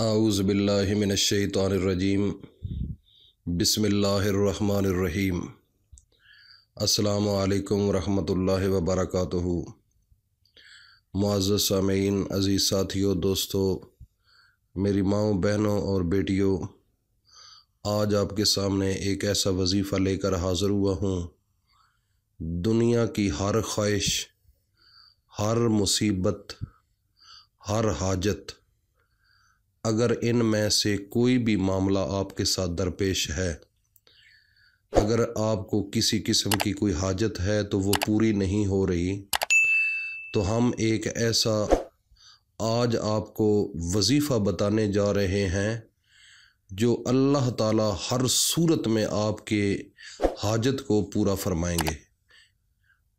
आउज़बिल्लिमिनशैतरजीम बसमीम अल्लाम वरहल वबरक मुआज़ सामीन अज़ीज़ साथियों दोस्तों मेरी माओ बहनों और बेटियों आज आपके सामने एक ऐसा वजीफ़ा लेकर हाज़िर हुआ हूँ दुनिया की हर ख्वाहिश हर मुसीबत हर हाजत अगर इन में से कोई भी मामला आपके साथ दरपेश है अगर आपको किसी किस्म की कोई हाजत है तो वो पूरी नहीं हो रही तो हम एक ऐसा आज आपको वजीफ़ा बताने जा रहे हैं जो अल्लाह ताला हर सूरत में आपके हाजत को पूरा फरमाएंगे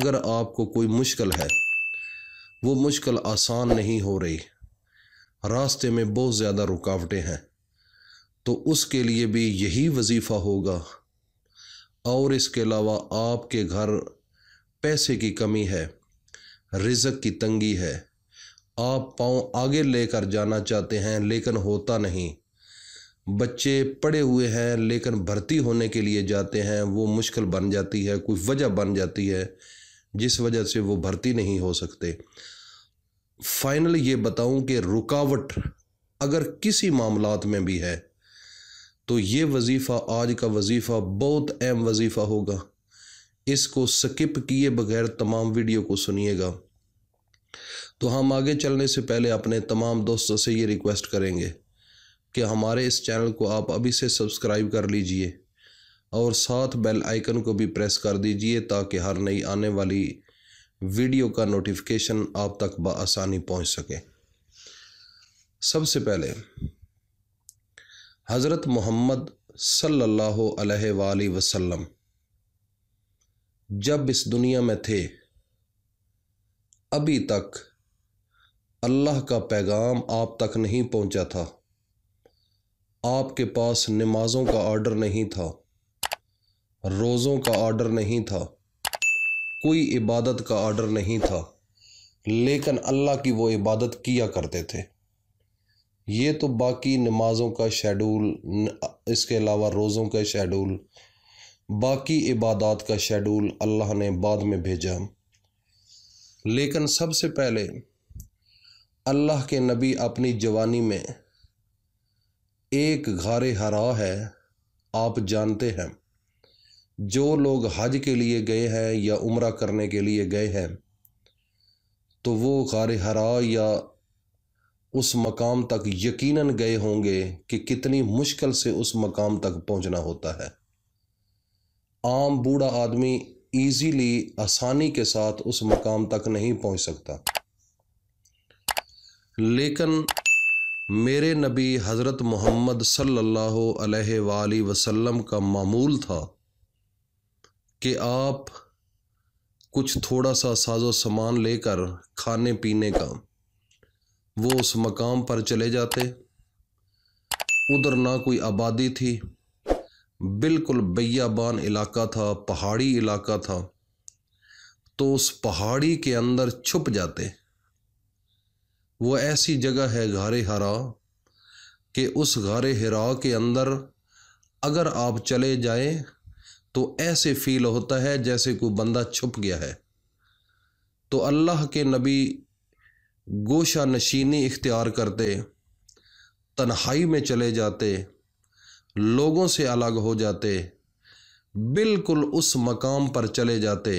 अगर आपको कोई मुश्किल है वो मुश्किल आसान नहीं हो रही रास्ते में बहुत ज़्यादा रुकावटें हैं तो उसके लिए भी यही वजीफ़ा होगा और इसके अलावा आपके घर पैसे की कमी है रिजक की तंगी है आप पाँव आगे लेकर जाना चाहते हैं लेकिन होता नहीं बच्चे पढ़े हुए हैं लेकिन भर्ती होने के लिए जाते हैं वो मुश्किल बन जाती है कोई वजह बन जाती है जिस वजह से वो भर्ती नहीं हो सकते फ़ाइनल ये बताऊं कि रुकावट अगर किसी मामलात में भी है तो ये वजीफ़ा आज का वजीफ़ा बहुत अहम वजीफ़ा होगा इसको स्किप किए बगैर तमाम वीडियो को सुनिएगा तो हम आगे चलने से पहले अपने तमाम दोस्तों से ये रिक्वेस्ट करेंगे कि हमारे इस चैनल को आप अभी से सब्सक्राइब कर लीजिए और साथ बेल आइकन को भी प्रेस कर दीजिए ताकि हर नई आने वाली वीडियो का नोटिफिकेशन आप तक बसानी पहुंच सके सबसे पहले हज़रत मोहम्मद सल्लल्लाहु अलैहि वसल्लम जब इस दुनिया में थे अभी तक अल्लाह का पैगाम आप तक नहीं पहुंचा था आपके पास नमाज़ों का ऑर्डर नहीं था रोज़ों का ऑर्डर नहीं था कोई इबादत का आर्डर नहीं था लेकिन अल्लाह की वो इबादत किया करते थे ये तो बाकी नमाज़ों का शेड्यूल इसके अलावा रोज़ों का शेड्यूल बाकी इबादत का शेड्यूल अल्लाह ने बाद में भेजा लेकिन सबसे पहले अल्लाह के नबी अपनी जवानी में एक घारे हरा है आप जानते हैं जो लोग हज के लिए गए हैं या उम्र करने के लिए गए हैं तो वो गार हरा या उस मकाम तक यकीनन गए होंगे कि कितनी मुश्किल से उस मकाम तक पहुंचना होता है आम बूढ़ा आदमी इजीली आसानी के साथ उस मकाम तक नहीं पहुंच सकता लेकिन मेरे नबी हज़रत मोहम्मद सल्लल्लाहु अलैहि वसल्लम का मामूल था कि आप कुछ थोड़ा सा साजो सामान लेकर खाने पीने का वो उस मकाम पर चले जाते उधर ना कोई आबादी थी बिल्कुल बैयाबान इलाका था पहाड़ी इलाका था तो उस पहाड़ी के अंदर छुप जाते वो ऐसी जगह है घारे हरा कि उस घारे हरा के अंदर अगर आप चले जाएं तो ऐसे फील होता है जैसे कोई बंदा छुप गया है तो अल्लाह के नबी गोशा नशीनी इख्तियार करते तन्हाई में चले जाते लोगों से अलग हो जाते बिल्कुल उस मकाम पर चले जाते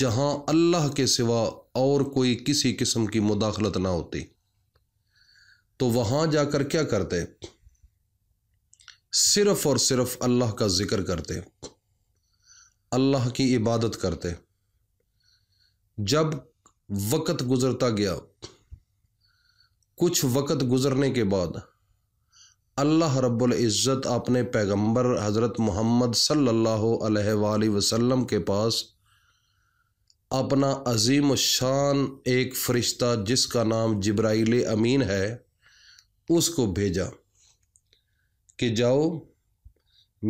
जहां अल्लाह के सिवा और कोई किसी किस्म की मुदाखलत ना होती तो वहां जाकर क्या करते सिर्फ और सिर्फ अल्लाह का ज़िक्र करते अल्लाह की इबादत करते जब वक़्त गुज़रता गया कुछ वक़्त गुज़रने के बाद अल्लाह रब्बुल इज़्ज़त अपने पैगंबर हज़रत मोहम्मद सल्लल्लाहु अलैहि वसल्लम के पास अपना अजीम शान एक फ़रिश्ता जिसका नाम जब्राइल अमीन है उसको भेजा कि जाओ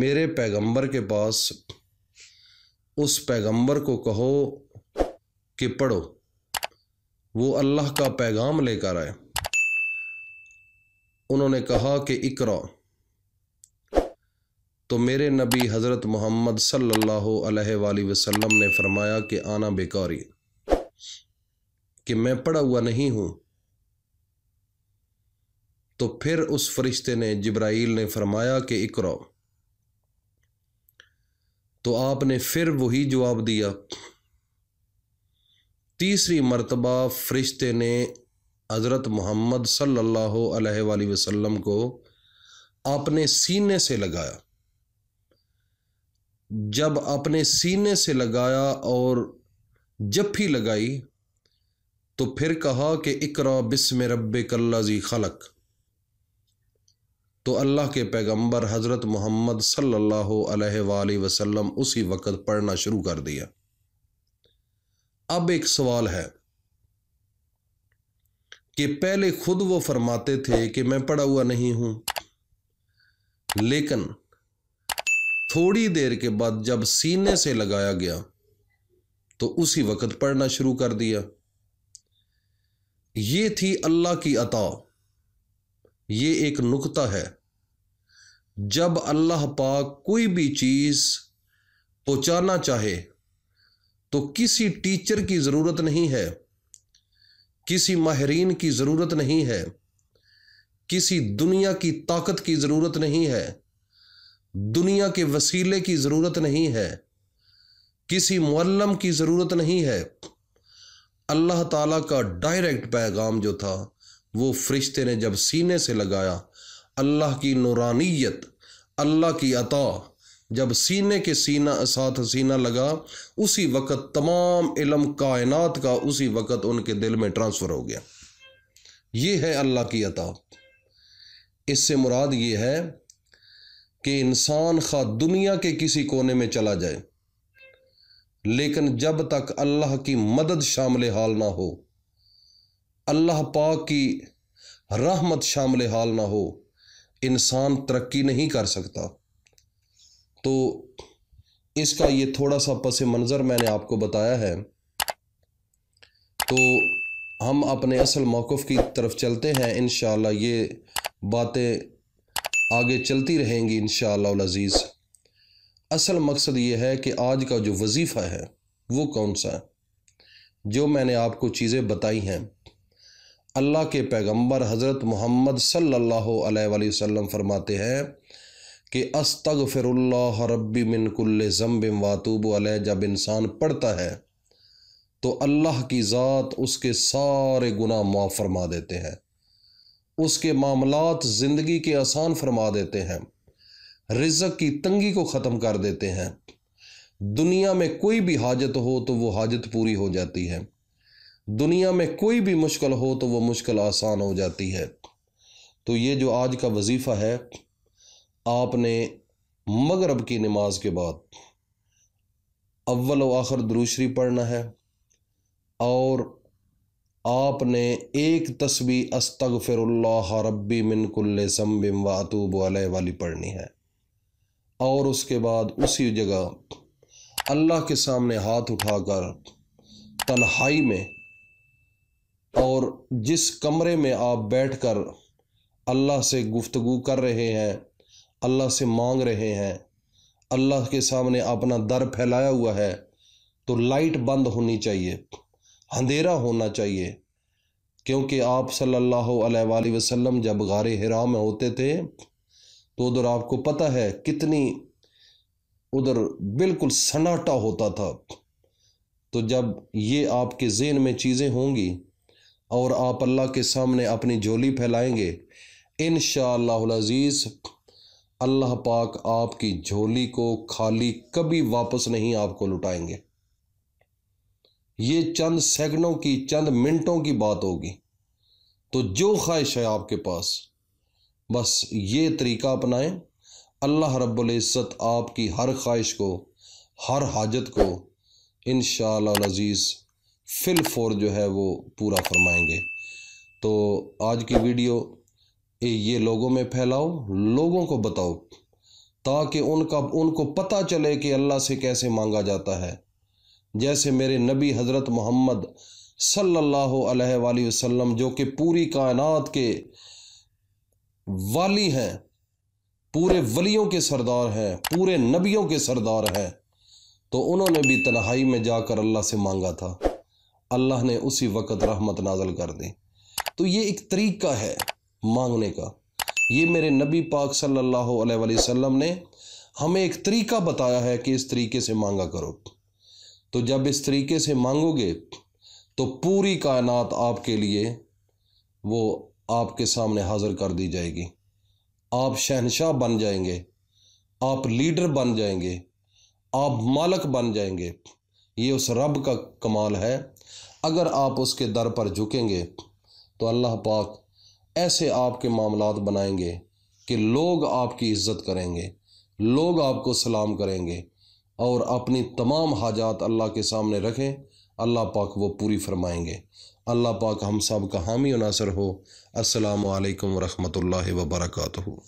मेरे पैगंबर के पास उस पैगंबर को कहो कि पढ़ो वो अल्लाह का पैगाम लेकर आए उन्होंने कहा कि इकरा तो मेरे नबी हज़रत मोहम्मद सल्लल्लाहु अलैहि वसल्लम ने फरमाया कि आना बेकारी कि मैं पढ़ा हुआ नहीं हूँ तो फिर उस फरिश्ते ने जब्राइल ने फरमाया कि इकरो तो आपने फिर वही जवाब दिया तीसरी मरतबा फरिश्ते ने हज़रत मोहम्मद सल्लल्लाहु अलैहि वसल्लम को अपने सीने से लगाया जब अपने सीने से लगाया और जफ्फी लगाई तो फिर कहा कि इकरा बिस्म रब कल्लाजी खलक तो अल्लाह के पैगंबर हज़रत मोहम्मद सल्लल्लाहु अलैहि वसल्लम उसी वक़्त पढ़ना शुरू कर दिया अब एक सवाल है कि पहले खुद वो फरमाते थे कि मैं पढ़ा हुआ नहीं हूं लेकिन थोड़ी देर के बाद जब सीने से लगाया गया तो उसी वक़्त पढ़ना शुरू कर दिया ये थी अल्लाह की अता ये एक नुकता है जब अल्लाह पाक कोई भी चीज़ पहुँचाना चाहे तो किसी टीचर की ज़रूरत नहीं है किसी माहरीन की ज़रूरत नहीं है किसी दुनिया की ताकत की ज़रूरत नहीं है दुनिया के वसीले की ज़रूरत नहीं है किसी मुअल्लम की ज़रूरत नहीं है अल्लाह ताला का डायरेक्ट पैगाम जो था वो फरिश्ते ने जब सीने से लगाया अल्लाह की नूरानियत अल्लाह की अता जब सीने के सीना साथ सीना लगा उसी वक़्त तमाम इलम कायनात का उसी वक़्त उनके दिल में ट्रांसफ़र हो गया ये है अल्लाह की अता इससे मुराद ये है कि इंसान खा दुनिया के किसी कोने में चला जाए लेकिन जब तक अल्लाह की मदद शामिल हाल ना हो अल्लाह पाक की रहमत शामिल हाल ना हो इंसान तरक्की नहीं कर सकता तो इसका ये थोड़ा सा पस मंज़र मैंने आपको बताया है तो हम अपने असल मौक़ की तरफ चलते हैं इन ये बातें आगे चलती रहेंगी इन शज़ीज़ असल मकसद ये है कि आज का जो वजीफ़ा है वो कौन सा है जो मैंने आपको चीज़ें बताई हैं अल्लाह के पैगंबर हज़रत मोहम्मद सल्लल्लाहु अलैहि वसल्लम फरमाते हैं कि अस्तग फ़िरल्ला रबी मिनकुल्ल ज़म्बिम वातूब अलह जब इंसान पढ़ता है तो अल्लाह की ज़ात उसके सारे गुना माफ़ फरमा देते हैं उसके मामलात ज़िंदगी के आसान फरमा देते हैं रिजक की तंगी को ख़त्म कर देते हैं दुनिया में कोई भी हाजत हो तो वो हाजत पूरी हो जाती है दुनिया में कोई भी मुश्किल हो तो वो मुश्किल आसान हो जाती है तो ये जो आज का वजीफ़ा है आपने मगरब की नमाज के बाद अव्वल व आखिर द्रूशरी पढ़ना है और आपने एक तस्वी अस्तग फिर रबी मिनकुल्ल सम्बिम वातूब वाली पढ़नी है और उसके बाद उसी जगह अल्लाह के सामने हाथ उठाकर तन्हाई में और जिस कमरे में आप बैठकर अल्लाह से गुफ्तगु कर रहे हैं अल्लाह से मांग रहे हैं अल्लाह के सामने अपना दर फैलाया हुआ है तो लाइट बंद होनी चाहिए अंधेरा होना चाहिए क्योंकि आप सल्लल्लाहु अलैहि वसल्लम जब गार हरा में होते थे तो उधर आपको पता है कितनी उधर बिल्कुल सन्नाटा होता था तो जब ये आपके जेन में चीज़ें होंगी और आप अल्लाह के सामने अपनी झोली फैलाएंगे इन शज़ीज़ अल्लाह पाक आपकी झोली को खाली कभी वापस नहीं आपको लुटाएंगे ये चंद सेकंडों की चंद मिनटों की बात होगी तो जो ख्वाहिश है आपके पास बस ये तरीका अपनाएं अल्लाह रब्ज़त आपकी हर ख्वाहिश को हर हाजत को इन शज़ीज़ फिल फोर जो है वो पूरा फरमाएंगे तो आज की वीडियो ये लोगों में फैलाओ लोगों को बताओ ताकि उनका उनको पता चले कि अल्लाह से कैसे मांगा जाता है जैसे मेरे नबी हज़रत मोहम्मद सल्लल्लाहु अलैहि वसल्लम जो कि पूरी कायनात के वाली हैं पूरे वलियों के सरदार हैं पूरे नबियों के सरदार हैं तो उन्होंने भी तन्हाई में जाकर अल्लाह से मांगा था अल्लाह ने उसी वक़्त रहमत नाजल कर दी तो ये एक तरीका है मांगने का ये मेरे नबी पाक सल्लल्लाहु अलैहि वसल्लम ने हमें एक तरीका बताया है कि इस तरीके से मांगा करो तो जब इस तरीके से मांगोगे तो पूरी कायनात आपके लिए वो आपके सामने हाजिर कर दी जाएगी आप शहनशाह बन जाएंगे आप लीडर बन जाएंगे आप मालक बन जाएंगे ये उस रब का कमाल है अगर आप उसके दर पर झुकेंगे तो अल्लाह पाक ऐसे आपके मामला बनाएंगे कि लोग आपकी इज़्ज़त करेंगे लोग आपको सलाम करेंगे और अपनी तमाम हाजात अल्लाह के सामने रखें अल्लाह पाक वो पूरी फरमाएंगे अल्लाह पाक हम सब का हामी नासर हो असलकम वरहमल वर्का